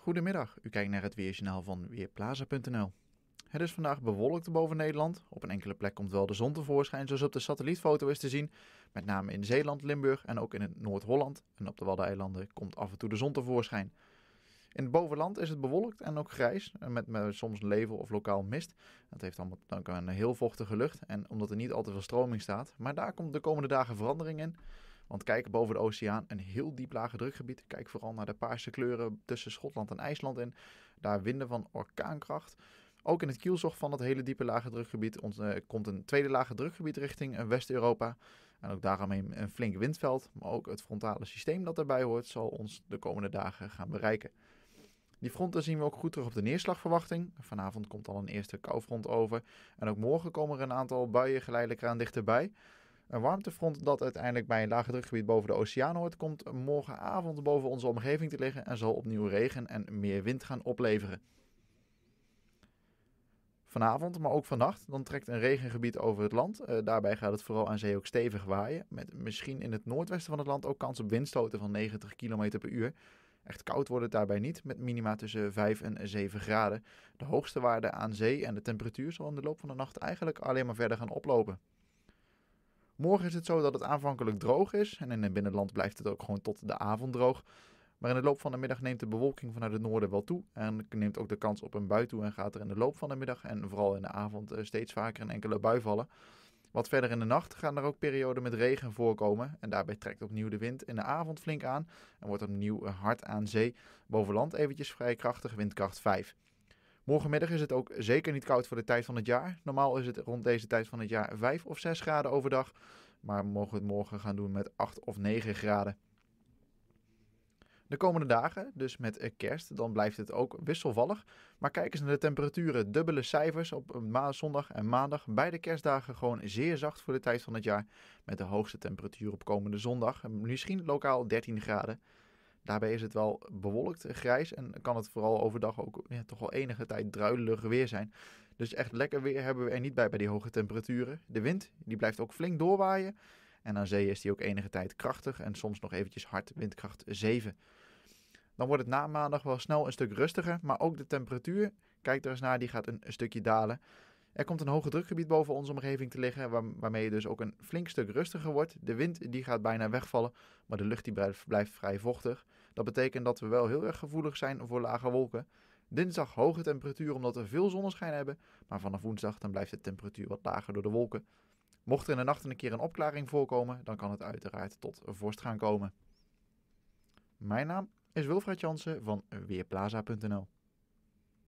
Goedemiddag, u kijkt naar het weerjournaal van Weerplaza.nl. Het is vandaag bewolkt boven Nederland. Op een enkele plek komt wel de zon tevoorschijn, zoals op de satellietfoto is te zien. Met name in Zeeland, Limburg en ook in het Noord-Holland. En op de Waddeneilanden komt af en toe de zon tevoorschijn. In het bovenland is het bewolkt en ook grijs, eh, met, met soms level of lokaal mist. Dat heeft allemaal dank aan een heel vochtige lucht en omdat er niet al te veel stroming staat. Maar daar komt de komende dagen verandering in. Want kijk boven de oceaan, een heel diep lage drukgebied. Kijk vooral naar de paarse kleuren tussen Schotland en IJsland in. Daar winden van orkaankracht. Ook in het kielzog van dat hele diepe lage drukgebied eh, komt een tweede lage drukgebied richting eh, West-Europa. En ook daaromheen een flink windveld, maar ook het frontale systeem dat daarbij hoort, zal ons de komende dagen gaan bereiken. Die fronten zien we ook goed terug op de neerslagverwachting. Vanavond komt al een eerste koufront over. En ook morgen komen er een aantal buien geleidelijk aan dichterbij. Een warmtefront dat uiteindelijk bij een lage drukgebied boven de oceaan hoort, komt morgenavond boven onze omgeving te liggen en zal opnieuw regen en meer wind gaan opleveren. Vanavond, maar ook vannacht, dan trekt een regengebied over het land. Eh, daarbij gaat het vooral aan zee ook stevig waaien, met misschien in het noordwesten van het land ook kans op windstoten van 90 km per uur. Echt koud wordt het daarbij niet, met minima tussen 5 en 7 graden. De hoogste waarde aan zee en de temperatuur zal in de loop van de nacht eigenlijk alleen maar verder gaan oplopen. Morgen is het zo dat het aanvankelijk droog is en in het binnenland blijft het ook gewoon tot de avond droog. Maar in de loop van de middag neemt de bewolking vanuit het noorden wel toe en neemt ook de kans op een bui toe en gaat er in de loop van de middag en vooral in de avond eh, steeds vaker een enkele bui vallen. Wat verder in de nacht gaan er ook perioden met regen voorkomen en daarbij trekt opnieuw de wind in de avond flink aan en wordt opnieuw hard aan zee. Boven land eventjes vrij krachtig, windkracht 5. Morgenmiddag is het ook zeker niet koud voor de tijd van het jaar. Normaal is het rond deze tijd van het jaar 5 of 6 graden overdag. Maar mogen het morgen gaan doen met 8 of 9 graden. De komende dagen, dus met kerst, dan blijft het ook wisselvallig. Maar kijk eens naar de temperaturen. Dubbele cijfers op zondag en maandag. Beide kerstdagen gewoon zeer zacht voor de tijd van het jaar. Met de hoogste temperatuur op komende zondag. Misschien lokaal 13 graden. Daarbij is het wel bewolkt, grijs en kan het vooral overdag ook ja, toch wel enige tijd druilerig weer zijn. Dus echt lekker weer hebben we er niet bij bij die hoge temperaturen. De wind die blijft ook flink doorwaaien. En aan zee is die ook enige tijd krachtig en soms nog eventjes hard, windkracht 7. Dan wordt het na maandag wel snel een stuk rustiger, maar ook de temperatuur, kijk er eens naar, die gaat een stukje dalen. Er komt een hoge drukgebied boven onze omgeving te liggen, waarmee je dus ook een flink stuk rustiger wordt. De wind die gaat bijna wegvallen, maar de lucht die blijft, vrij vochtig. Dat betekent dat we wel heel erg gevoelig zijn voor lage wolken. Dinsdag hoge temperatuur omdat we veel zonneschijn hebben, maar vanaf woensdag dan blijft de temperatuur wat lager door de wolken. Mocht er in de nacht een keer een opklaring voorkomen, dan kan het uiteraard tot vorst gaan komen. Mijn naam is Wilfried Jansen van Weerplaza.nl